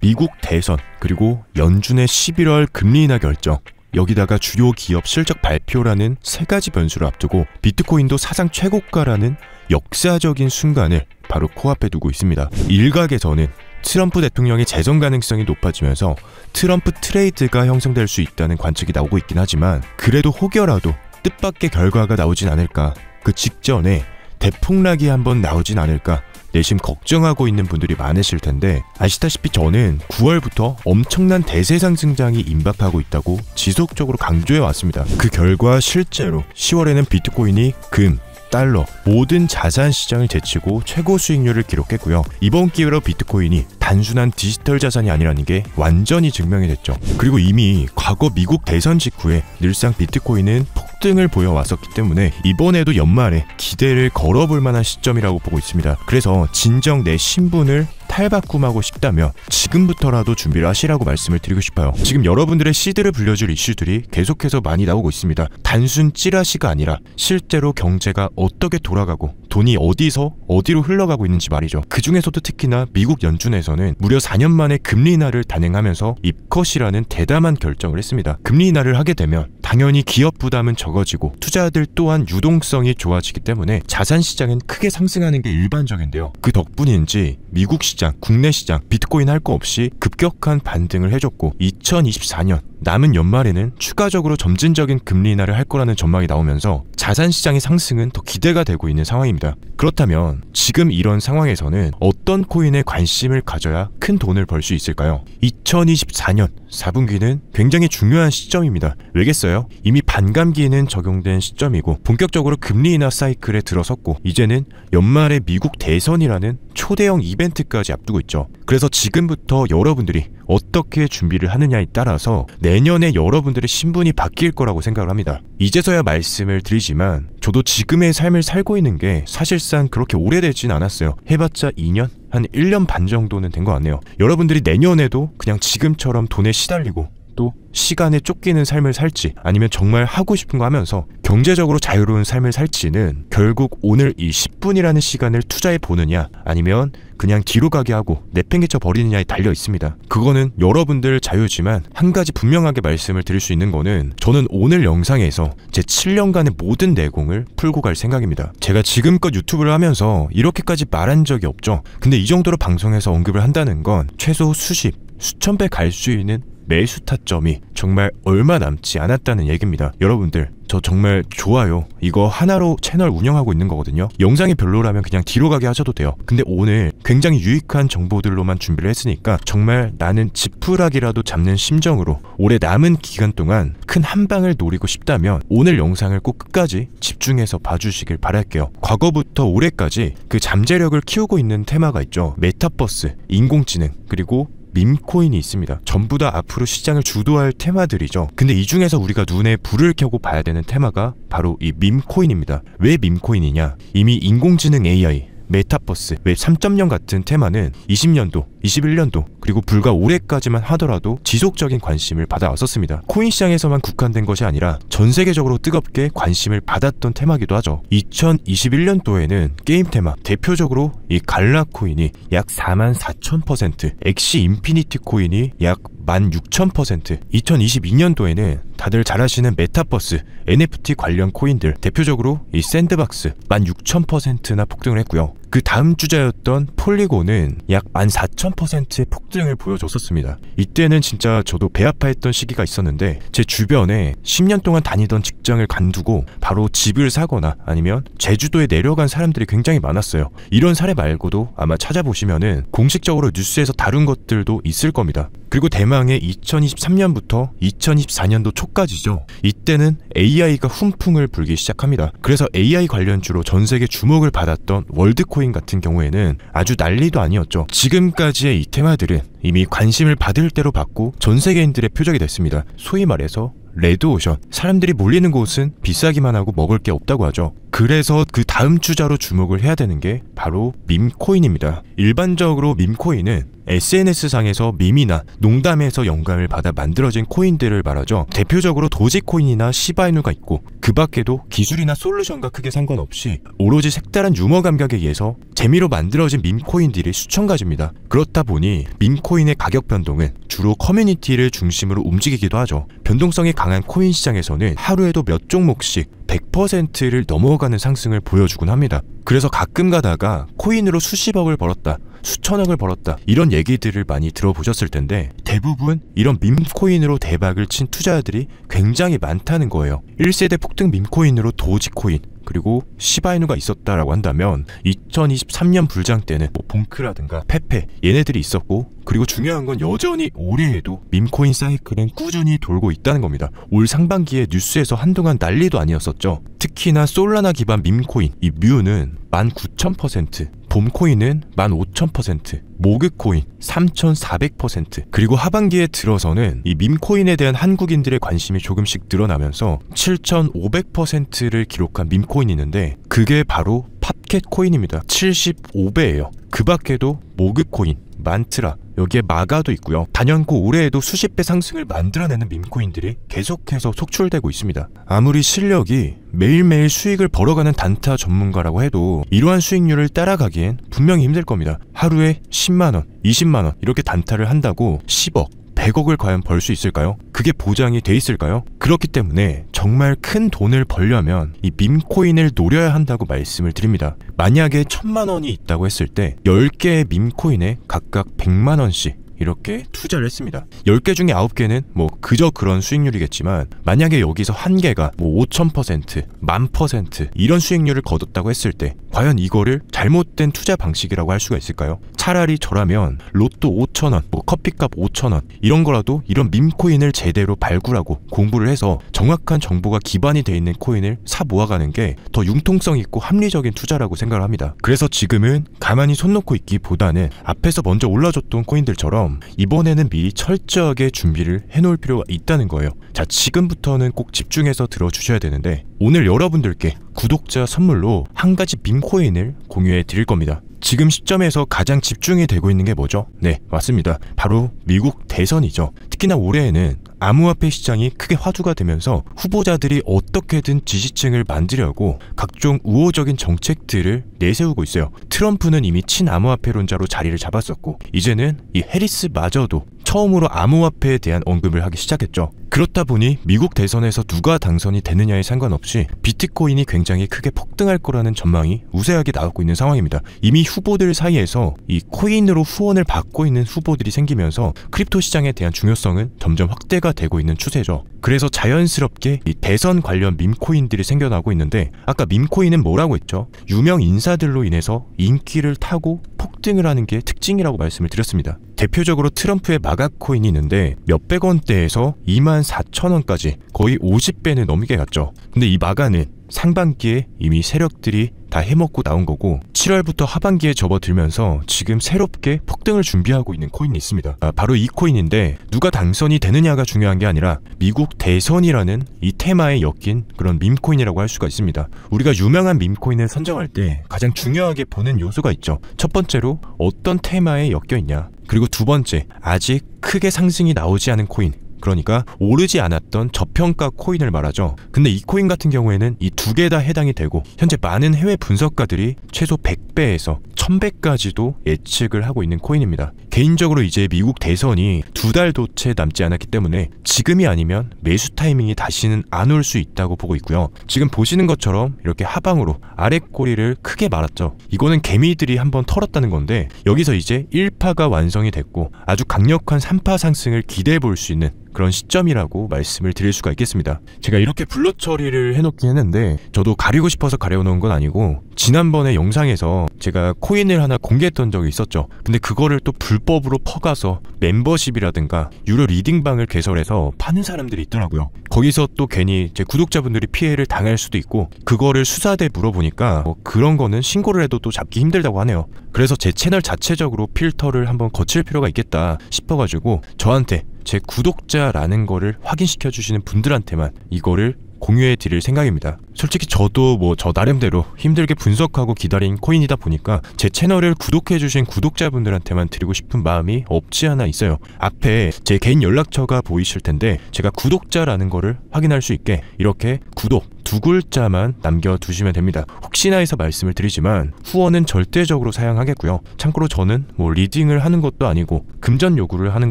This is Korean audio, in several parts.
미국 대선 그리고 연준의 11월 금리 인하 결정 여기다가 주요 기업 실적 발표라는 세 가지 변수를 앞두고 비트코인도 사상 최고가라는 역사적인 순간을 바로 코앞에 두고 있습니다. 일각에서는 트럼프 대통령의 재선 가능성이 높아지면서 트럼프 트레이드가 형성될 수 있다는 관측이 나오고 있긴 하지만 그래도 혹여라도 뜻밖의 결과가 나오진 않을까 그 직전에 대폭락이 한번 나오진 않을까 내심 걱정하고 있는 분들이 많으실 텐데 아시다시피 저는 9월부터 엄청난 대세 상승장이 임박하고 있다고 지속적으로 강조해 왔습니다. 그 결과 실제로 10월에는 비트코인이 금, 달러 모든 자산 시장을 제치고 최고 수익률을 기록했고요. 이번 기회로 비트코인이 단순한 디지털 자산이 아니라는 게 완전히 증명이 됐죠. 그리고 이미 과거 미국 대선 직후에 늘상 비트코인은 폭등을 보여왔었기 때문에 이번에도 연말에 기대를 걸어볼 만한 시점이라고 보고 있습니다. 그래서 진정 내 신분을 탈바꿈하고 싶다면 지금부터라도 준비를 하시라고 말씀을 드리고 싶어요. 지금 여러분들의 시드를 불려줄 이슈들이 계속해서 많이 나오고 있습니다. 단순 찌라시가 아니라 실제로 경제가 어떻게 돌아가고 돈이 어디서 어디로 흘러가고 있는지 말이죠. 그 중에서도 특히나 미국 연준에서는 금융위원는 무려 4년 만에 금리 인하를 단행하면서 입컷이라는 대담한 결정을 했습니다. 금리 인하를 하게 되면 당연히 기업 부담은 적어지고 투자들 또한 유동성이 좋아지기 때문에 자산 시장은 크게 상승하는 게 일반적인데요. 그 덕분인지 미국 시장, 국내 시장, 비트코인 할 거 없이 급격한 반등을 해줬고 2024년 남은 연말에는 추가적으로 점진적인 금리 인하를 할 거라는 전망이 나오면서 자산 시장의 상승은 더 기대가 되고 있는 상황입니다. 그렇다면 지금 이런 상황에서는 어떤 코인에 관심을 가져야 큰 돈을 벌 수 있을까요? 2024년 4분기는 굉장히 중요한 시점입니다. 왜겠어요? 이미 반감기에는 적용된 시점이고 본격적으로 금리 인하 사이클에 들어섰고 이제는 연말에 미국 대선이라는 초대형 이벤트까지 앞두고 있죠. 그래서 지금부터 여러분들이 어떻게 준비를 하느냐에 따라서 내년에 여러분들의 신분이 바뀔 거라고 생각을 합니다. 이제서야 말씀을 드리지만 저도 지금의 삶을 살고 있는 게 사실상 그렇게 오래되진 않았어요. 해봤자 2년? 한 1년 반 정도는 된 것 같네요. 여러분들이 내년에도 그냥 지금처럼 돈에 시달리고 또 시간에 쫓기는 삶을 살지 아니면 정말 하고 싶은 거 하면서 경제적으로 자유로운 삶을 살지는 결국 오늘 이 10분이라는 시간을 투자해 보느냐 아니면 그냥 뒤로 가게 하고 내팽개쳐 버리느냐에 달려 있습니다. 그거는 여러분들 자유지만 한 가지 분명하게 말씀을 드릴 수 있는 거는 저는 오늘 영상에서 제 7년간의 모든 내공을 풀고 갈 생각입니다. 제가 지금껏 유튜브를 하면서 이렇게까지 말한 적이 없죠. 근데 이 정도로 방송에서 언급을 한다는 건 최소 수십, 수천 배 갈 수 있는 매수 타점이 정말 얼마 남지 않았다는 얘기입니다. 여러분들 저 정말 좋아요. 이거 하나로 채널 운영하고 있는 거거든요. 영상이 별로라면 그냥 뒤로 가게 하셔도 돼요. 근데 오늘 굉장히 유익한 정보들로만 준비를 했으니까 정말 나는 지푸라기라도 잡는 심정으로 올해 남은 기간 동안 큰 한방을 노리고 싶다면 오늘 영상을 꼭 끝까지 집중해서 봐주시길 바랄게요. 과거부터 올해까지 그 잠재력을 키우고 있는 테마가 있죠. 메타버스, 인공지능, 그리고 밈코인이 있습니다. 전부 다 앞으로 시장을 주도할 테마들이죠. 근데 이 중에서 우리가 눈에 불을 켜고 봐야 되는 테마가 바로 이 밈코인입니다. 왜 밈코인이냐? 이미 인공지능 AI, 메타버스, 웹 3.0 같은 테마는 20년도 2 1년도 그리고 불과 올해까지만 하더라도 지속적인 관심을 받아왔었습니다. 코인 시장에서만 국한된 것이 아니라 전 세계적으로 뜨겁게 관심을 받았던 테마기도 하죠. 2021년도에는 게임 테마 대표적으로 이 갈라 코인이 약 44,000%, 엑시 인피니티 코인이 약 16,000%, 2022년도에는 다들 잘 아시는 메타버스, NFT 관련 코인들 대표적으로 이 샌드박스 16,000%나 폭등을 했고요. 그 다음 주자였던 폴리곤은 약 14,000%의 폭등을 보여줬었습니다. 이때는 진짜 저도 배 아파했던 시기가 있었는데 제 주변에 10년 동안 다니던 직장을 간두고 바로 집을 사거나 아니면 제주도에 내려간 사람들이 굉장히 많았어요. 이런 사례 말고도 아마 찾아보시면은 공식적으로 뉴스에서 다룬 것들도 있을 겁니다. 그리고 대망의 2023년부터 2024년도 초까지죠. 이때는 AI가 훈풍을 불기 시작합니다. 그래서 AI 관련주로 전 세계 주목을 받았던 월드코 비트코인 같은 경우에는 아주 난리도 아니었죠. 지금까지의 이 테마들은 이미 관심을 받을 대로 받고 전 세계인들의 표적이 됐습니다. 소위 말해서 레드오션. 사람들이 몰리는 곳은 비싸기만 하고 먹을 게 없다고 하죠. 그래서 그 다음 주자로 주목을 해야 되는 게 바로 밈코인입니다. 일반적으로 밈코인은 SNS상에서 밈이나 농담에서 영감을 받아 만들어진 코인들을 말하죠. 대표적으로 도지코인이나 시바이누가 있고 그 밖에도 기술이나 솔루션과 크게 상관없이 오로지 색다른 유머 감각에 의해서 재미로 만들어진 밈코인들이 수천 가지입니다. 그렇다 보니 밈코인의 가격 변동은 주로 커뮤니티를 중심으로 움직이기도 하죠. 변동성이 강한 코인 시장에서는 하루에도 몇 종목씩 100%를 넘어가는 상승을 보여주곤 합니다. 그래서 가끔 가다가 코인으로 수십억을 벌었다. 수천억을 벌었다. 이런 얘기들을 많이 들어보셨을 텐데 대부분 이런 밈코인으로 대박을 친 투자자들이 굉장히 많다는 거예요. 1세대 폭등 밈코인으로 도지코인, 그리고 시바이누가 있었다라고 한다면 2023년 불장 때는 뭐 봉크라든가 페페 얘네들이 있었고 그리고 중요한 건 여전히 올해에도 밈코인 사이클은 꾸준히 돌고 있다는 겁니다. 올 상반기에 뉴스에서 한동안 난리도 아니었었죠. 특히나 솔라나 기반 밈코인 이 뮤는 19,000% 봄코인은 15,000%, 모그코인 3,400%, 그리고 하반기에 들어서는 이 밈코인에 대한 한국인들의 관심이 조금씩 늘어나면서 7,500%를 기록한 밈코인이 있는데 그게 바로 팝캣 코인입니다. 75배예요. 그 밖에도 모그코인, 만트라, 여기에 마가도 있고요. 단연코 올해에도 수십 배 상승을 만들어내는 민코인들이 계속해서 속출되고 있습니다. 아무리 실력이 매일매일 수익을 벌어가는 단타 전문가라고 해도 이러한 수익률을 따라가기엔 분명히 힘들 겁니다. 하루에 10만원, 20만원 이렇게 단타를 한다고 10억, 100억을 과연 벌 수 있을까요? 그게 보장이 돼 있을까요? 그렇기 때문에 정말 큰 돈을 벌려면 이 밈코인을 노려야 한다고 말씀을 드립니다. 만약에 천만 원이 있다고 했을 때 10개의 밈코인에 각각 100만 원씩 이렇게 투자를 했습니다. 10개 중에 9개는 뭐 그저 그런 수익률이겠지만 만약에 여기서 한 개가 뭐 5000%, 1000% 이런 수익률을 거뒀다고 했을 때 과연 이거를 잘못된 투자 방식이라고 할 수가 있을까요? 차라리 저라면 로또 5천원, 뭐 커피값 5천원 이런 거라도 이런 밈코인을 제대로 발굴하고 공부를 해서 정확한 정보가 기반이 돼 있는 코인을 사 모아가는 게 더 융통성 있고 합리적인 투자라고 생각을 합니다. 그래서 지금은 가만히 손 놓고 있기보다는 앞에서 먼저 올라줬던 코인들처럼 이번에는 미리 철저하게 준비를 해놓을 필요가 있다는 거예요. 자, 지금부터는 꼭 집중해서 들어주셔야 되는데 오늘 여러분들께 구독자 선물로 한 가지 민코인을 공유해 드릴 겁니다. 지금 시점에서 가장 집중이 되고 있는 게 뭐죠? 네, 맞습니다. 바로 미국 대선이죠. 특히나 올해에는 암호화폐 시장이 크게 화두가 되면서 후보자들이 어떻게든 지지층을 만들려고 각종 우호적인 정책들을 내세우고 있어요. 트럼프는 이미 친암호화폐론자로 자리를 잡았었고 이제는 이 해리스마저도 처음으로 암호화폐에 대한 언급을 하기 시작했죠. 그렇다 보니 미국 대선에서 누가 당선이 되느냐에 상관없이 비트코인이 굉장히 크게 폭등할 거라는 전망이 우세하게 나오고 있는 상황입니다. 이미 후보들 사이에서 이 코인으로 후원을 받고 있는 후보들이 생기면서 크립토 시장에 대한 중요성은 점점 확대가 되고 있는 추세죠. 그래서 자연스럽게 이 대선 관련 밈코인들이 생겨나고 있는데 아까 밈코인은 뭐라고 했죠? 유명 인사들로 인해서 인기를 타고 폭등을 하는 게 특징이라고 말씀을 드렸습니다. 대표적으로 트럼프의 마가코인이 있는데 몇백 원대에서 2만 4천 원까지 거의 50배는 넘게 갔죠. 근데 이 마가는 상반기에 이미 세력들이 다 해먹고 나온 거고 7월부터 하반기에 접어들면서 지금 새롭게 폭등을 준비하고 있는 코인이 있습니다. 아, 바로 이 코인인데 누가 당선이 되느냐가 중요한 게 아니라 미국 대선이라는 이 테마에 엮인 그런 밈코인이라고 할 수가 있습니다. 우리가 유명한 밈코인을 선정할 때 가장 중요하게 보는 요소가 있죠. 첫 번째로 어떤 테마에 엮여 있냐. 그리고 두 번째, 아직 크게 상승이 나오지 않은 코인, 그러니까 오르지 않았던 저평가 코인을 말하죠. 근데 이 코인 같은 경우에는 이 두 개 다 해당이 되고 현재 많은 해외 분석가들이 최소 100배에서 1000배까지도 예측을 하고 있는 코인입니다. 개인적으로 이제 미국 대선이 두 달도 채 남지 않았기 때문에 지금이 아니면 매수 타이밍이 다시는 안 올 수 있다고 보고 있고요. 지금 보시는 것처럼 이렇게 하방으로 아래 꼬리를 크게 말았죠. 이거는 개미들이 한번 털었다는 건데 여기서 이제 1파가 완성이 됐고 아주 강력한 3파 상승을 기대해 볼 수 있는 그런 시점이라고 말씀을 드릴 수가 있겠습니다. 제가 이렇게 블러 처리를 해놓긴 했는데 저도 가리고 싶어서 가려놓은 건 아니고 지난번에 영상에서 제가 코인을 하나 공개했던 적이 있었죠. 근데 그거를 또 불법으로 퍼가서 멤버십이라든가 유료 리딩방을 개설해서 파는 사람들이 있더라고요. 거기서 또 괜히 제 구독자분들이 피해를 당할 수도 있고 그거를 수사대 물어보니까 뭐 그런 거는 신고를 해도 또 잡기 힘들다고 하네요. 그래서 제 채널 자체적으로 필터를 한번 거칠 필요가 있겠다 싶어가지고 저한테 제 구독자라는 거를 확인시켜 주시는 분들한테만 이거를 공유해 드릴 생각입니다. 솔직히 저도 뭐 저 나름대로 힘들게 분석하고 기다린 코인이다 보니까 제 채널을 구독해 주신 구독자분들한테만 드리고 싶은 마음이 없지 않아 있어요. 앞에 제 개인 연락처가 보이실 텐데 제가 구독자라는 거를 확인할 수 있게 이렇게 구독 두 글자만 남겨두시면 됩니다. 혹시나 해서 말씀을 드리지만 후원은 절대적으로 사양하겠고요. 참고로 저는 뭐 리딩을 하는 것도 아니고 금전 요구를 하는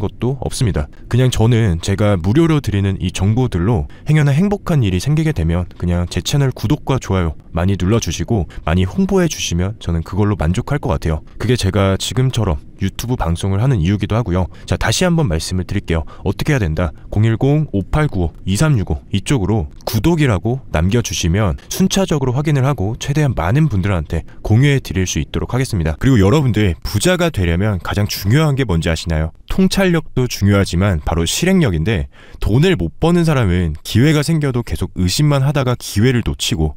것도 없습니다. 그냥 저는 제가 무료로 드리는 이 정보들로 행여나 행복한 일이 생기게 되면 그냥 제 채널 구독과 좋아요 많이 눌러주시고 많이 홍보해 주시면 저는 그걸로 만족할 것 같아요. 그게 제가 지금처럼 유튜브 방송을 하는 이유기도 하고요. 자, 다시 한번 말씀을 드릴게요. 어떻게 해야 된다? 010-5895-2365 이쪽으로 구독이라고 남겨주시면 순차적으로 확인을 하고 최대한 많은 분들한테 공유해 드릴 수 있도록 하겠습니다. 그리고 여러분들 부자가 되려면 가장 중요한 게 뭔지 아시나요? 통찰력도 중요하지만 바로 실행력인데 돈을 못 버는 사람은 기회가 생겨도 계속 의심만 하다가 기회를 놓치고